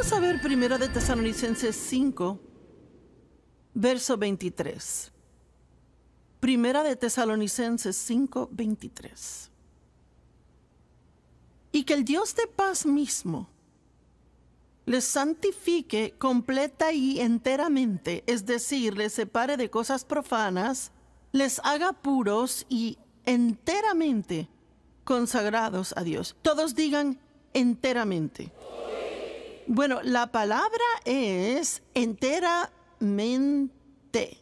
Vamos a ver primero de Tesalonicenses 5, verso 23. Primera de Tesalonicenses 5, 23. Y que el Dios de paz mismo les santifique completa y enteramente, es decir, les separe de cosas profanas, les haga puros y enteramente consagrados a Dios. Todos digan enteramente. Bueno, la palabra es enteramente.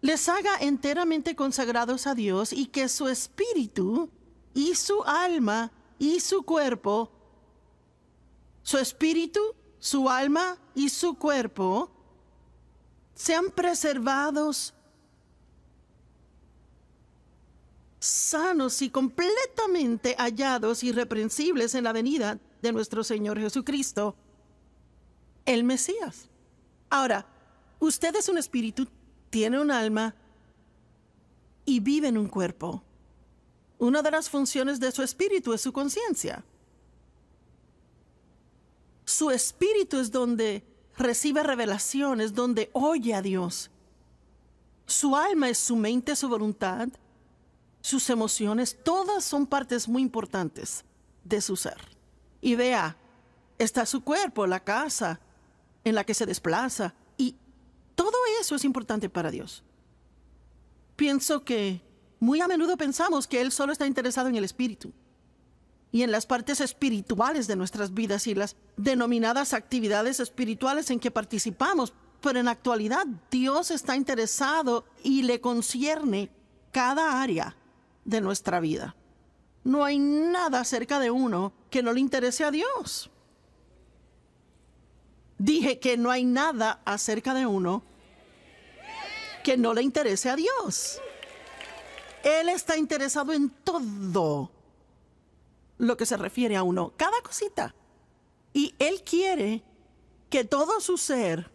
Les haga enteramente consagrados a Dios y que su espíritu y su alma y su cuerpo, su espíritu, su alma y su cuerpo, sean preservados sanos y completamente hallados y reprensibles en la venida de nuestro Señor Jesucristo, el Mesías. Ahora, usted es un espíritu, tiene un alma y vive en un cuerpo. Una de las funciones de su espíritu es su conciencia. Su espíritu es donde recibe revelaciones, donde oye a Dios. Su alma es su mente, su voluntad, sus emociones, todas son partes muy importantes de su ser idea está su cuerpo, la casa en la que se desplaza, y todo eso es importante para Dios. Pienso que muy a menudo pensamos que Él solo está interesado en el espíritu y en las partes espirituales de nuestras vidas y las denominadas actividades espirituales en que participamos, pero en la actualidad Dios está interesado y le concierne cada área de nuestra vida no hay nada acerca de uno que no le interese a Dios. Dije que no hay nada acerca de uno que no le interese a Dios. Él está interesado en todo lo que se refiere a uno, cada cosita. Y Él quiere que todo su ser,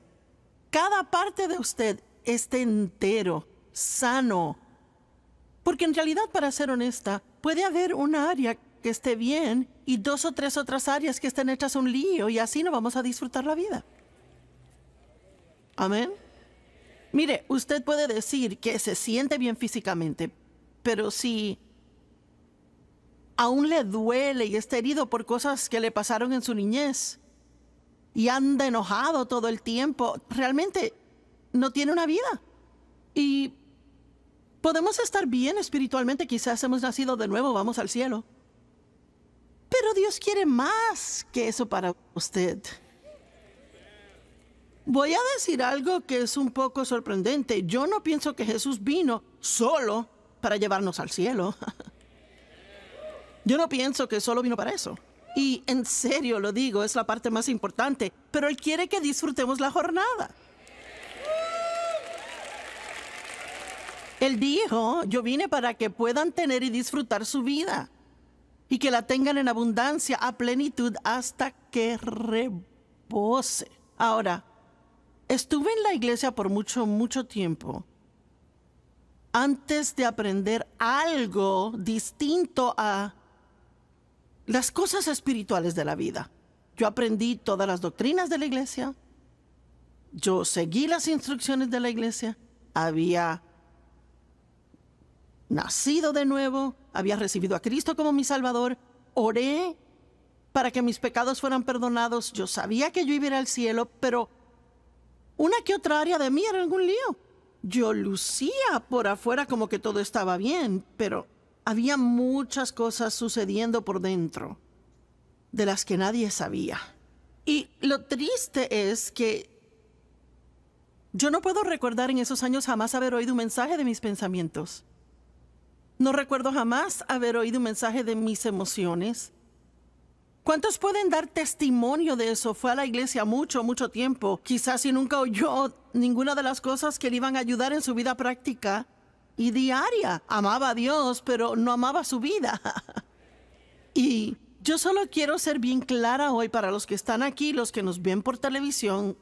cada parte de usted, esté entero, sano, porque en realidad, para ser honesta, puede haber una área que esté bien y dos o tres otras áreas que estén hechas un lío y así no vamos a disfrutar la vida. Amén. Mire, usted puede decir que se siente bien físicamente, pero si aún le duele y está herido por cosas que le pasaron en su niñez y anda enojado todo el tiempo, realmente no tiene una vida. Y Podemos estar bien espiritualmente, quizás hemos nacido de nuevo, vamos al cielo. Pero Dios quiere más que eso para usted. Voy a decir algo que es un poco sorprendente. Yo no pienso que Jesús vino solo para llevarnos al cielo. Yo no pienso que solo vino para eso. Y en serio lo digo, es la parte más importante. Pero Él quiere que disfrutemos la jornada. Él dijo, yo vine para que puedan tener y disfrutar su vida y que la tengan en abundancia a plenitud hasta que rebose. Ahora, estuve en la iglesia por mucho, mucho tiempo antes de aprender algo distinto a las cosas espirituales de la vida. Yo aprendí todas las doctrinas de la iglesia, yo seguí las instrucciones de la iglesia, había nacido de nuevo, había recibido a Cristo como mi Salvador, oré para que mis pecados fueran perdonados, yo sabía que yo iba al cielo, pero una que otra área de mí era algún lío. Yo lucía por afuera como que todo estaba bien, pero había muchas cosas sucediendo por dentro de las que nadie sabía. Y lo triste es que yo no puedo recordar en esos años jamás haber oído un mensaje de mis pensamientos. No recuerdo jamás haber oído un mensaje de mis emociones. ¿Cuántos pueden dar testimonio de eso? Fue a la iglesia mucho, mucho tiempo, quizás si nunca oyó ninguna de las cosas que le iban a ayudar en su vida práctica y diaria. Amaba a Dios, pero no amaba su vida. y yo solo quiero ser bien clara hoy para los que están aquí, los que nos ven por televisión,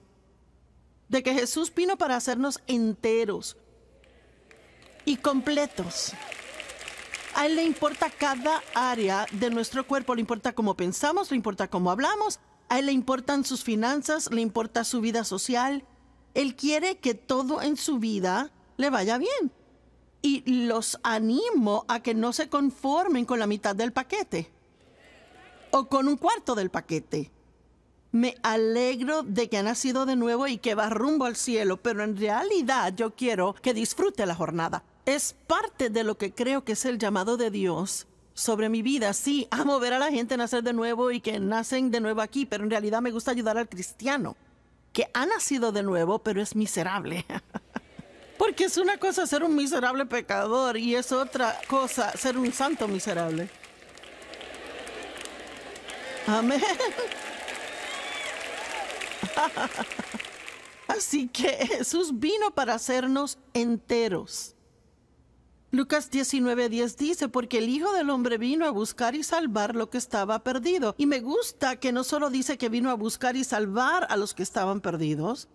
de que Jesús vino para hacernos enteros y completos a él le importa cada área de nuestro cuerpo, le importa cómo pensamos, le importa cómo hablamos, a él le importan sus finanzas, le importa su vida social. Él quiere que todo en su vida le vaya bien. Y los animo a que no se conformen con la mitad del paquete o con un cuarto del paquete. Me alegro de que ha nacido de nuevo y que va rumbo al cielo, pero en realidad yo quiero que disfrute la jornada. Es parte de lo que creo que es el llamado de Dios sobre mi vida. Sí, amo ver a la gente nacer de nuevo y que nacen de nuevo aquí, pero en realidad me gusta ayudar al cristiano, que ha nacido de nuevo, pero es miserable. Porque es una cosa ser un miserable pecador y es otra cosa ser un santo miserable. Amén. Así que Jesús vino para hacernos enteros. Lucas 19:10 dice, porque el Hijo del Hombre vino a buscar y salvar lo que estaba perdido. Y me gusta que no solo dice que vino a buscar y salvar a los que estaban perdidos,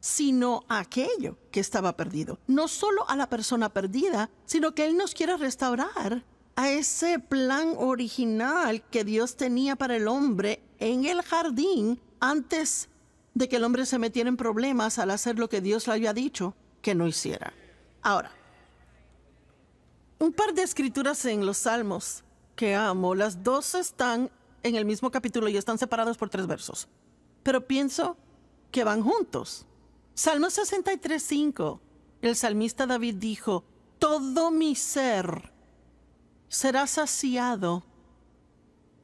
sino a aquello que estaba perdido. No solo a la persona perdida, sino que Él nos quiere restaurar a ese plan original que Dios tenía para el hombre en el jardín antes de que el hombre se metiera en problemas al hacer lo que Dios le había dicho que no hiciera. Ahora, un par de escrituras en los Salmos que amo. Las dos están en el mismo capítulo y están separados por tres versos. Pero pienso que van juntos. Salmo 63.5. El salmista David dijo, todo mi ser será saciado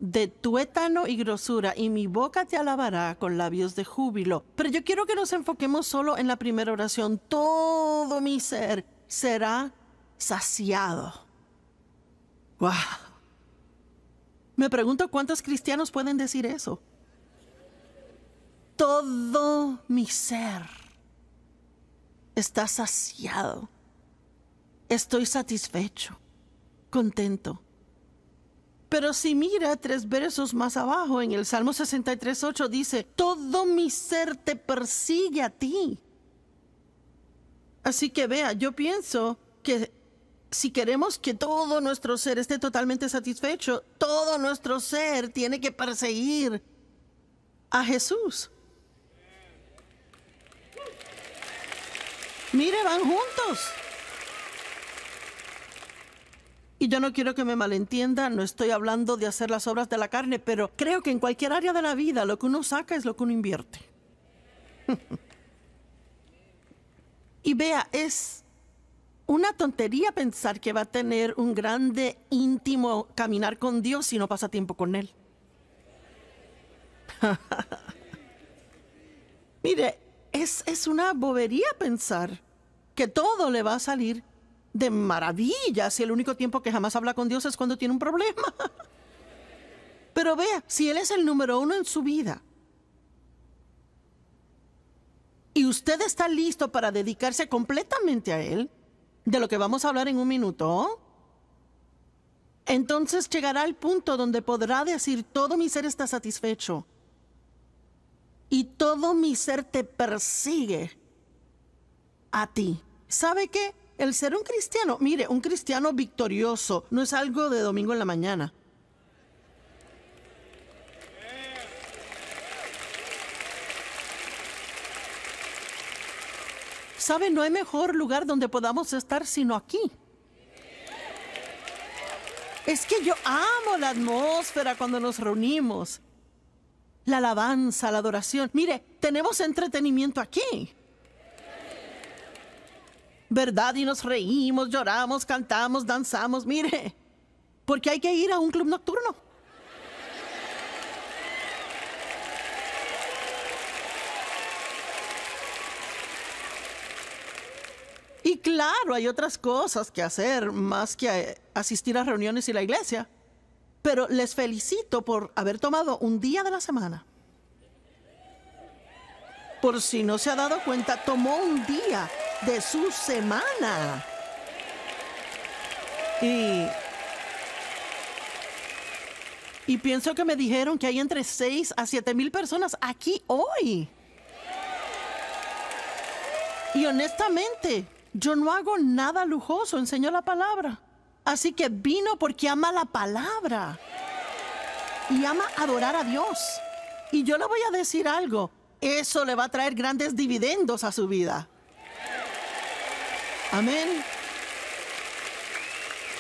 de tu tuétano y grosura, y mi boca te alabará con labios de júbilo. Pero yo quiero que nos enfoquemos solo en la primera oración. Todo mi ser será saciado. ¡Wow! Me pregunto cuántos cristianos pueden decir eso. Todo mi ser está saciado. Estoy satisfecho, contento. Pero si mira tres versos más abajo, en el Salmo 63.8 dice, todo mi ser te persigue a ti. Así que vea, yo pienso que si queremos que todo nuestro ser esté totalmente satisfecho, todo nuestro ser tiene que perseguir a Jesús. Mire, van juntos. Y yo no quiero que me malentienda, no estoy hablando de hacer las obras de la carne, pero creo que en cualquier área de la vida lo que uno saca es lo que uno invierte. y vea, es una tontería pensar que va a tener un grande íntimo caminar con Dios si no pasa tiempo con Él. Mire, es, es una bobería pensar que todo le va a salir de maravilla si el único tiempo que jamás habla con Dios es cuando tiene un problema. Pero vea, si Él es el número uno en su vida y usted está listo para dedicarse completamente a Él, de lo que vamos a hablar en un minuto, entonces llegará el punto donde podrá decir todo mi ser está satisfecho y todo mi ser te persigue a ti. ¿Sabe qué? El ser un cristiano, mire, un cristiano victorioso no es algo de domingo en la mañana. ¿Sabe? No hay mejor lugar donde podamos estar sino aquí. Es que yo amo la atmósfera cuando nos reunimos. La alabanza, la adoración. Mire, tenemos entretenimiento aquí. ¿Verdad? Y nos reímos, lloramos, cantamos, danzamos. Mire, porque hay que ir a un club nocturno. claro, hay otras cosas que hacer más que eh, asistir a reuniones y la iglesia. Pero les felicito por haber tomado un día de la semana. Por si no se ha dado cuenta, tomó un día de su semana. Y pienso que me dijeron que hay entre 6 a 7 mil personas aquí hoy. Y honestamente, yo no hago nada lujoso, enseñó la palabra. Así que vino porque ama la palabra y ama adorar a Dios. Y yo le voy a decir algo, eso le va a traer grandes dividendos a su vida. Amén.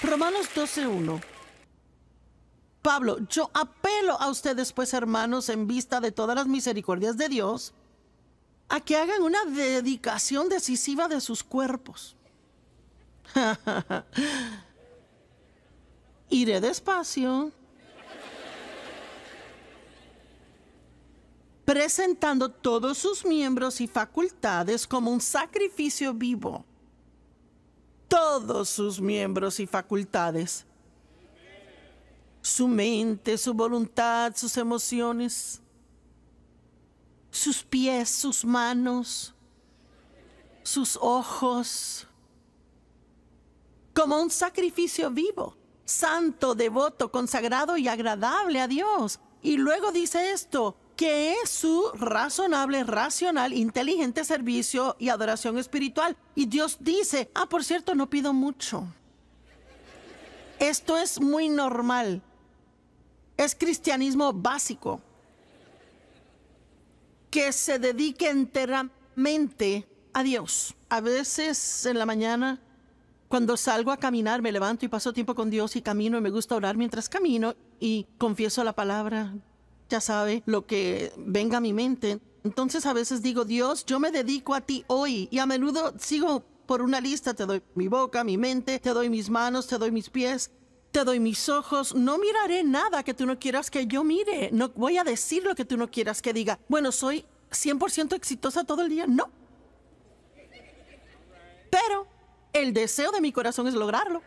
Romanos 12.1. Pablo, yo apelo a ustedes pues hermanos en vista de todas las misericordias de Dios a que hagan una dedicación decisiva de sus cuerpos. Iré despacio. presentando todos sus miembros y facultades como un sacrificio vivo. Todos sus miembros y facultades. Su mente, su voluntad, sus emociones sus pies, sus manos, sus ojos, como un sacrificio vivo, santo, devoto, consagrado y agradable a Dios. Y luego dice esto, que es su razonable, racional, inteligente servicio y adoración espiritual. Y Dios dice, ah, por cierto, no pido mucho. Esto es muy normal. Es cristianismo básico que se dedique enteramente a Dios. A veces en la mañana, cuando salgo a caminar, me levanto y paso tiempo con Dios y camino y me gusta orar mientras camino y confieso la palabra, ya sabe, lo que venga a mi mente. Entonces a veces digo, Dios, yo me dedico a ti hoy y a menudo sigo por una lista, te doy mi boca, mi mente, te doy mis manos, te doy mis pies, te doy mis ojos, no miraré nada que tú no quieras que yo mire, no voy a decir lo que tú no quieras que diga. Bueno, soy 100% exitosa todo el día, no. Pero el deseo de mi corazón es lograrlo.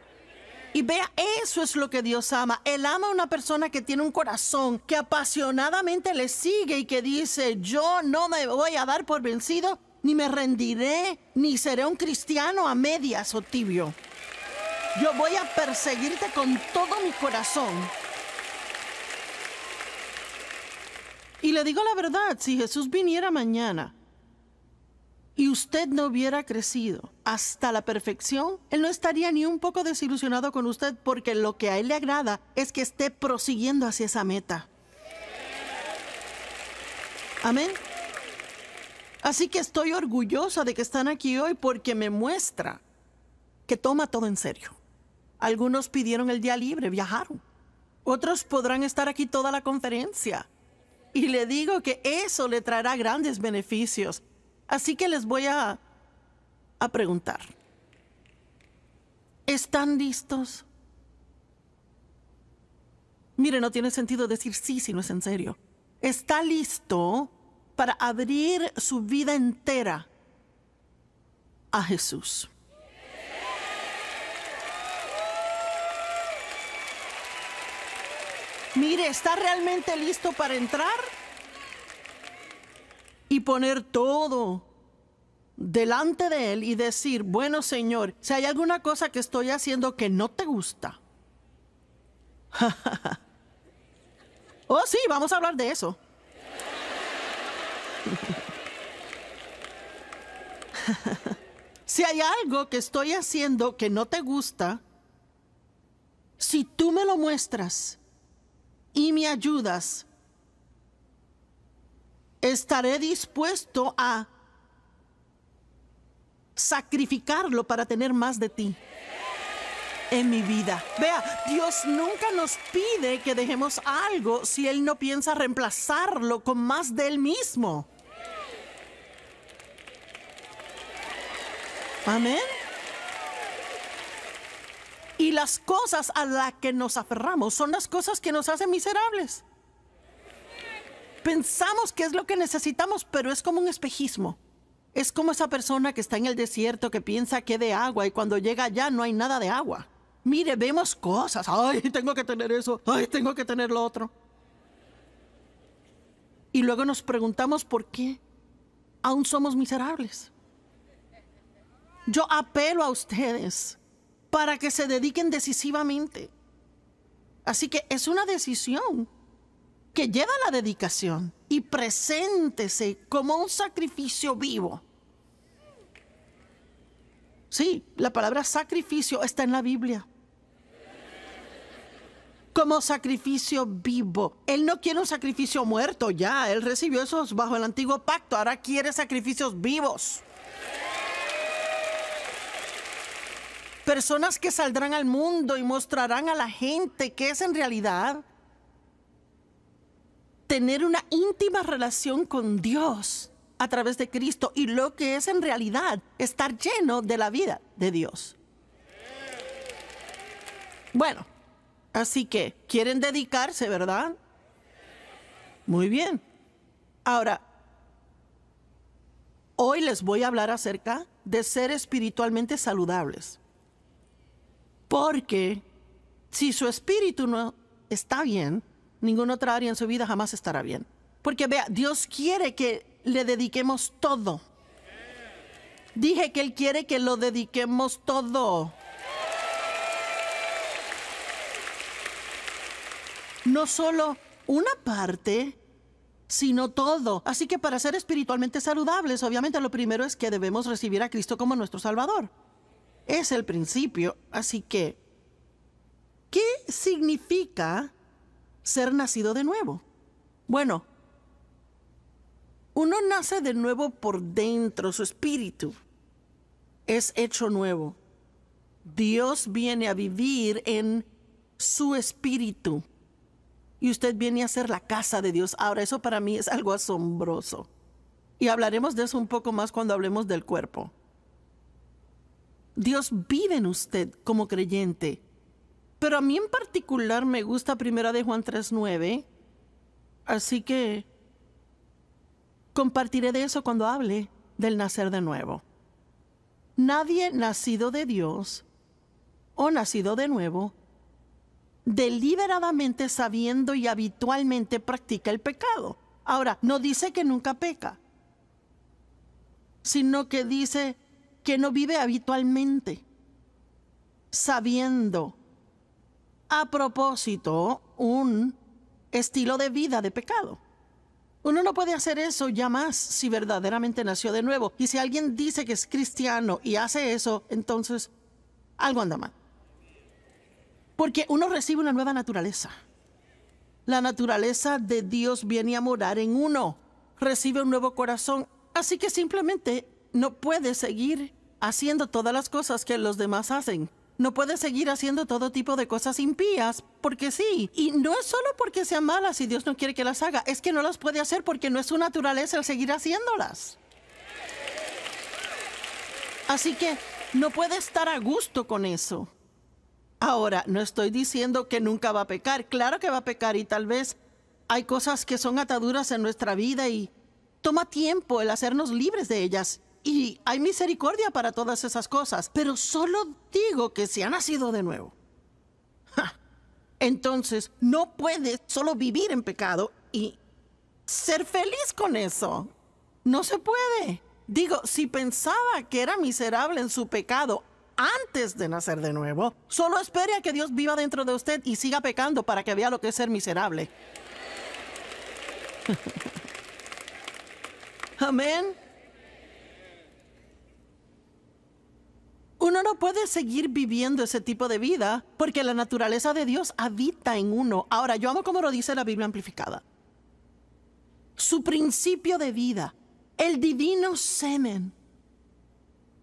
Y vea, eso es lo que Dios ama. Él ama a una persona que tiene un corazón, que apasionadamente le sigue y que dice, yo no me voy a dar por vencido, ni me rendiré, ni seré un cristiano a medias o tibio. Yo voy a perseguirte con todo mi corazón. Y le digo la verdad, si Jesús viniera mañana y usted no hubiera crecido hasta la perfección, Él no estaría ni un poco desilusionado con usted porque lo que a Él le agrada es que esté prosiguiendo hacia esa meta. Amén. Así que estoy orgullosa de que están aquí hoy porque me muestra que toma todo en serio. Algunos pidieron el día libre, viajaron. Otros podrán estar aquí toda la conferencia. Y le digo que eso le traerá grandes beneficios. Así que les voy a, preguntar. ¿Están listos? Mire, no tiene sentido decir sí si no es en serio. ¿Está listo para abrir su vida entera a Jesús? Mire, ¿está realmente listo para entrar? Y poner todo delante de él y decir, bueno Señor, si hay alguna cosa que estoy haciendo que no te gusta. oh sí, vamos a hablar de eso. si hay algo que estoy haciendo que no te gusta, si tú me lo muestras, y me ayudas, estaré dispuesto a sacrificarlo para tener más de ti en mi vida. Vea, Dios nunca nos pide que dejemos algo si Él no piensa reemplazarlo con más de Él mismo. Amén. Y las cosas a las que nos aferramos son las cosas que nos hacen miserables. Pensamos que es lo que necesitamos, pero es como un espejismo. Es como esa persona que está en el desierto que piensa que de agua y cuando llega allá no hay nada de agua. Mire, vemos cosas. Ay, tengo que tener eso. Ay, tengo que tener lo otro. Y luego nos preguntamos por qué aún somos miserables. Yo apelo a ustedes para que se dediquen decisivamente. Así que es una decisión que lleva la dedicación y preséntese como un sacrificio vivo. Sí, la palabra sacrificio está en la Biblia. Como sacrificio vivo. Él no quiere un sacrificio muerto ya. Él recibió esos bajo el antiguo pacto. Ahora quiere sacrificios vivos. Personas que saldrán al mundo y mostrarán a la gente que es en realidad tener una íntima relación con Dios a través de Cristo y lo que es en realidad estar lleno de la vida de Dios. Bueno, así que quieren dedicarse, ¿verdad? Muy bien. Ahora, hoy les voy a hablar acerca de ser espiritualmente saludables. Porque si su espíritu no está bien, ninguna otra área en su vida jamás estará bien. Porque vea, Dios quiere que le dediquemos todo. Dije que Él quiere que lo dediquemos todo. No solo una parte, sino todo. Así que para ser espiritualmente saludables, obviamente lo primero es que debemos recibir a Cristo como nuestro Salvador es el principio. Así que, ¿qué significa ser nacido de nuevo? Bueno, uno nace de nuevo por dentro, su espíritu es hecho nuevo. Dios viene a vivir en su espíritu. Y usted viene a ser la casa de Dios. Ahora, eso para mí es algo asombroso. Y hablaremos de eso un poco más cuando hablemos del cuerpo. Dios vive en usted como creyente. Pero a mí en particular me gusta 1 de Juan 3.9, así que compartiré de eso cuando hable del nacer de nuevo. Nadie nacido de Dios o nacido de nuevo deliberadamente sabiendo y habitualmente practica el pecado. Ahora, no dice que nunca peca, sino que dice que no vive habitualmente, sabiendo a propósito un estilo de vida de pecado. Uno no puede hacer eso ya más si verdaderamente nació de nuevo. Y si alguien dice que es cristiano y hace eso, entonces algo anda mal. Porque uno recibe una nueva naturaleza. La naturaleza de Dios viene a morar en uno. Recibe un nuevo corazón. Así que simplemente no puede seguir haciendo todas las cosas que los demás hacen. No puede seguir haciendo todo tipo de cosas impías, porque sí. Y no es solo porque sean malas y Dios no quiere que las haga, es que no las puede hacer porque no es su naturaleza el seguir haciéndolas. Así que no puede estar a gusto con eso. Ahora, no estoy diciendo que nunca va a pecar, claro que va a pecar y tal vez hay cosas que son ataduras en nuestra vida y toma tiempo el hacernos libres de ellas. Y hay misericordia para todas esas cosas, pero solo digo que se ha nacido de nuevo. Entonces, no puede solo vivir en pecado y ser feliz con eso. No se puede. Digo, si pensaba que era miserable en su pecado antes de nacer de nuevo, solo espere a que Dios viva dentro de usted y siga pecando para que vea lo que es ser miserable. Amén. Uno no puede seguir viviendo ese tipo de vida porque la naturaleza de Dios habita en uno. Ahora, yo amo como lo dice la Biblia amplificada. Su principio de vida, el divino semen,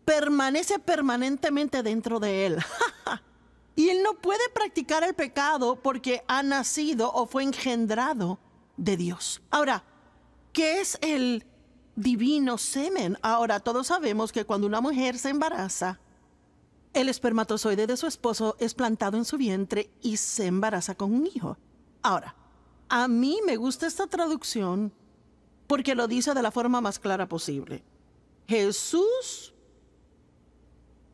permanece permanentemente dentro de él. y él no puede practicar el pecado porque ha nacido o fue engendrado de Dios. Ahora, ¿qué es el divino semen? Ahora, todos sabemos que cuando una mujer se embaraza, el espermatozoide de su esposo es plantado en su vientre y se embaraza con un hijo. Ahora, a mí me gusta esta traducción porque lo dice de la forma más clara posible. Jesús,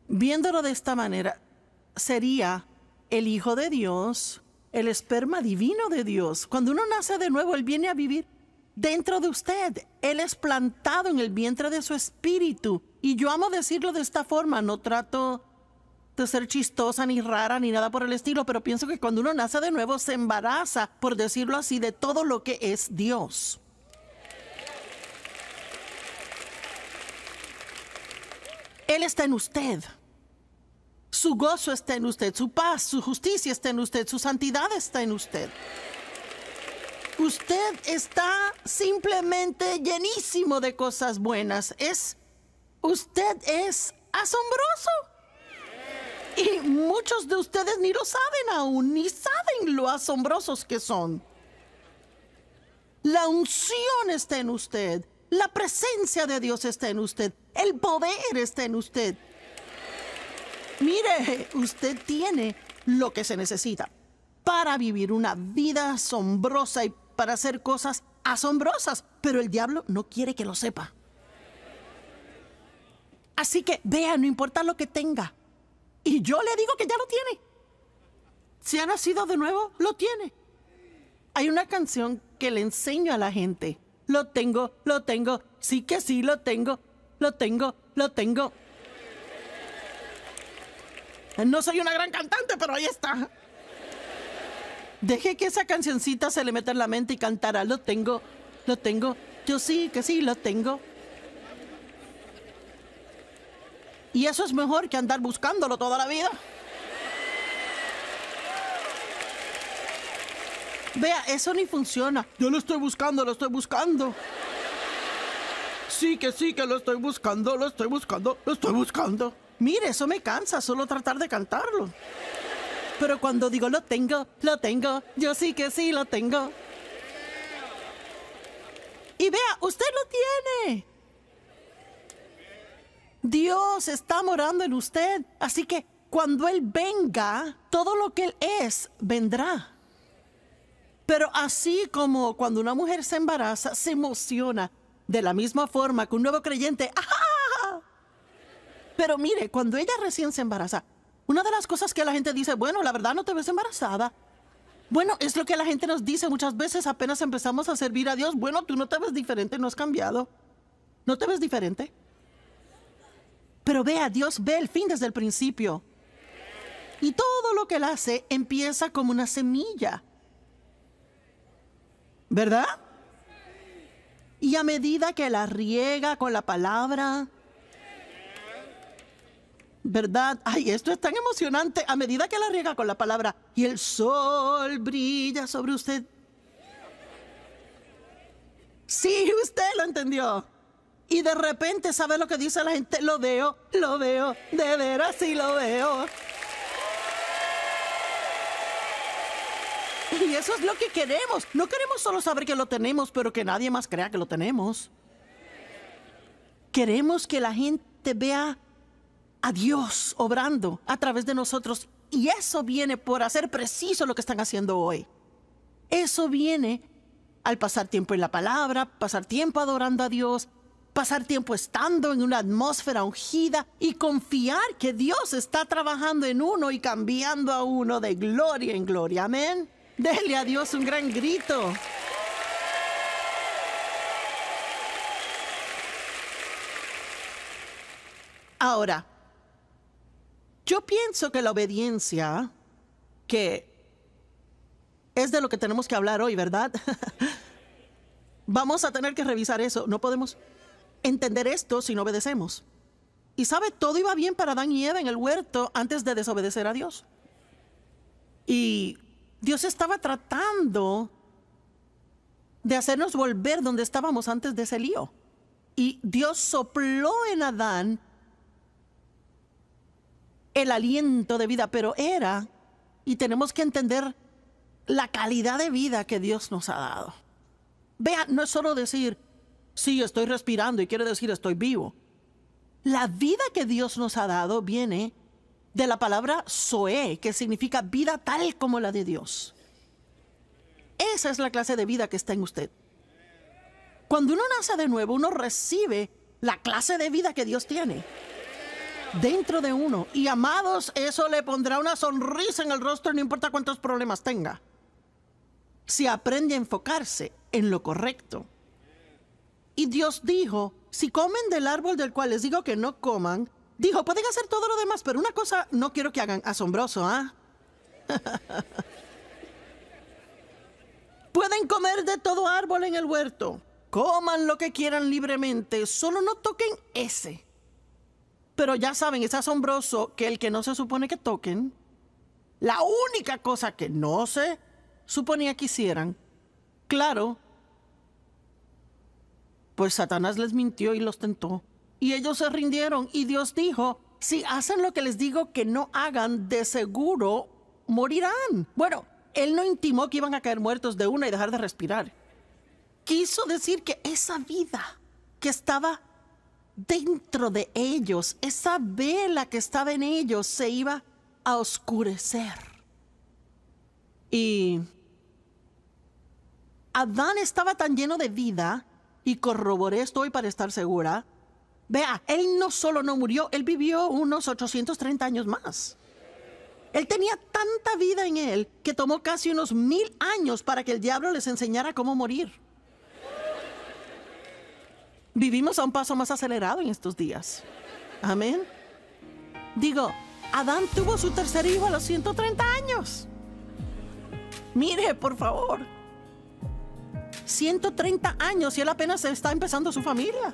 viéndolo de esta manera, sería el Hijo de Dios, el esperma divino de Dios. Cuando uno nace de nuevo, Él viene a vivir dentro de usted. Él es plantado en el vientre de su espíritu. Y yo amo decirlo de esta forma, no trato de ser chistosa ni rara ni nada por el estilo, pero pienso que cuando uno nace de nuevo se embaraza, por decirlo así, de todo lo que es Dios. Él está en usted. Su gozo está en usted, su paz, su justicia está en usted, su santidad está en usted. Usted está simplemente llenísimo de cosas buenas. Es usted es asombroso. Y muchos de ustedes ni lo saben aún, ni saben lo asombrosos que son. La unción está en usted, la presencia de Dios está en usted, el poder está en usted. Mire, usted tiene lo que se necesita para vivir una vida asombrosa y para hacer cosas asombrosas, pero el diablo no quiere que lo sepa. Así que vea, no importa lo que tenga, y yo le digo que ya lo tiene. Si ha nacido de nuevo, lo tiene. Hay una canción que le enseño a la gente. Lo tengo, lo tengo, sí que sí, lo tengo, lo tengo, lo tengo. No soy una gran cantante, pero ahí está. Deje que esa cancioncita se le meta en la mente y cantara. Lo tengo, lo tengo, yo sí que sí, lo tengo. Y eso es mejor que andar buscándolo toda la vida. Vea, eso ni funciona. Yo lo estoy buscando, lo estoy buscando. Sí, que sí, que lo estoy buscando, lo estoy buscando, lo estoy buscando. Mire, eso me cansa, solo tratar de cantarlo. Pero cuando digo lo tengo, lo tengo, yo sí que sí lo tengo. Y vea, usted lo tiene. Dios está morando en usted. Así que cuando Él venga, todo lo que Él es vendrá. Pero así como cuando una mujer se embaraza, se emociona de la misma forma que un nuevo creyente. ¡Ajá! ¡Ah! Pero mire, cuando ella recién se embaraza, una de las cosas que la gente dice, bueno, la verdad no te ves embarazada. Bueno, es lo que la gente nos dice muchas veces apenas empezamos a servir a Dios. Bueno, tú no te ves diferente, no has cambiado. No te ves diferente. Pero vea, Dios, ve el fin desde el principio. Y todo lo que Él hace empieza como una semilla. ¿Verdad? Y a medida que la riega con la palabra, ¿verdad? Ay, esto es tan emocionante. A medida que la riega con la palabra y el sol brilla sobre usted. Sí, usted lo entendió. Y de repente, ¿sabes lo que dice la gente? Lo veo, lo veo, de veras sí lo veo. Y eso es lo que queremos. No queremos solo saber que lo tenemos, pero que nadie más crea que lo tenemos. Queremos que la gente vea a Dios obrando a través de nosotros. Y eso viene por hacer preciso lo que están haciendo hoy. Eso viene al pasar tiempo en la palabra, pasar tiempo adorando a Dios, pasar tiempo estando en una atmósfera ungida y confiar que Dios está trabajando en uno y cambiando a uno de gloria en gloria. Amén. Dele a Dios un gran grito. Ahora, yo pienso que la obediencia, que es de lo que tenemos que hablar hoy, ¿verdad? Vamos a tener que revisar eso, no podemos entender esto si no obedecemos. Y sabe, todo iba bien para Adán y Eva en el huerto antes de desobedecer a Dios. Y Dios estaba tratando de hacernos volver donde estábamos antes de ese lío. Y Dios sopló en Adán el aliento de vida, pero era, y tenemos que entender la calidad de vida que Dios nos ha dado. Vea, no es solo decir, Sí, estoy respirando y quiere decir estoy vivo. La vida que Dios nos ha dado viene de la palabra Zoe, que significa vida tal como la de Dios. Esa es la clase de vida que está en usted. Cuando uno nace de nuevo, uno recibe la clase de vida que Dios tiene dentro de uno. Y amados, eso le pondrá una sonrisa en el rostro, no importa cuántos problemas tenga. Si aprende a enfocarse en lo correcto. Y Dios dijo, si comen del árbol del cual les digo que no coman, dijo, pueden hacer todo lo demás, pero una cosa no quiero que hagan asombroso, ¿ah? pueden comer de todo árbol en el huerto, coman lo que quieran libremente, solo no toquen ese. Pero ya saben, es asombroso que el que no se supone que toquen, la única cosa que no se suponía que hicieran, claro, pues Satanás les mintió y los tentó. Y ellos se rindieron y Dios dijo, si hacen lo que les digo que no hagan, de seguro morirán. Bueno, él no intimó que iban a caer muertos de una y dejar de respirar. Quiso decir que esa vida que estaba dentro de ellos, esa vela que estaba en ellos se iba a oscurecer. Y Adán estaba tan lleno de vida y corroboré esto hoy para estar segura. Vea, él no solo no murió, él vivió unos 830 años más. Él tenía tanta vida en él que tomó casi unos mil años para que el diablo les enseñara cómo morir. Vivimos a un paso más acelerado en estos días. Amén. Digo, Adán tuvo su tercer hijo a los 130 años. Mire, por favor. 130 años y él apenas está empezando su familia.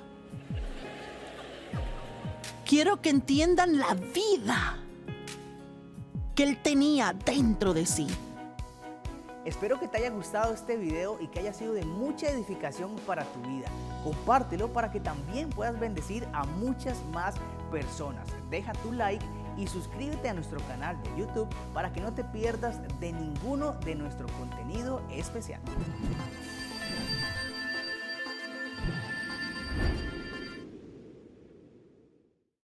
Quiero que entiendan la vida que él tenía dentro de sí. Espero que te haya gustado este video y que haya sido de mucha edificación para tu vida. Compártelo para que también puedas bendecir a muchas más personas. Deja tu like y suscríbete a nuestro canal de YouTube para que no te pierdas de ninguno de nuestro contenido especial.